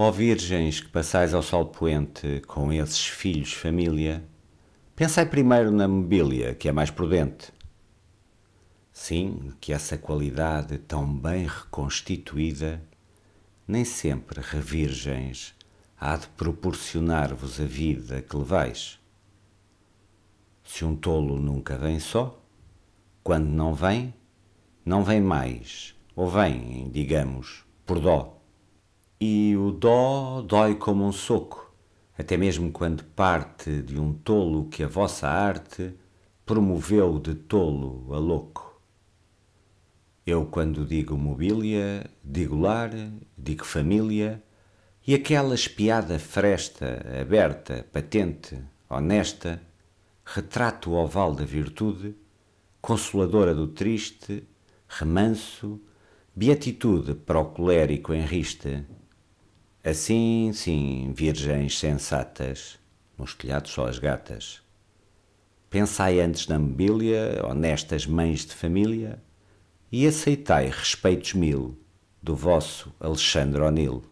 Ó virgens que passais ao sol poente com esses filhos família, pensai primeiro na mobília, que é mais prudente. Sim, que essa qualidade tão bem reconstituída, nem sempre, revirgens, há de proporcionar-vos a vida que levais. Se um tolo nunca vem só, quando não vem, não vem mais, ou vem, digamos, por dó. E o dó dói como um soco, até mesmo quando parte de um tolo que a vossa arte promoveu de tolo a louco. Eu, quando digo mobília, digo lar, digo família, e aquela espiada fresta, aberta, patente, honesta, retrato oval da virtude, consoladora do triste, remanso, beatitude para o colérico enriste Assim, sim, virgens sensatas, nos telhados só as gatas. Pensai antes na mobília, honestas mães de família, e aceitai respeitos mil do vosso Alexandre O'Neill.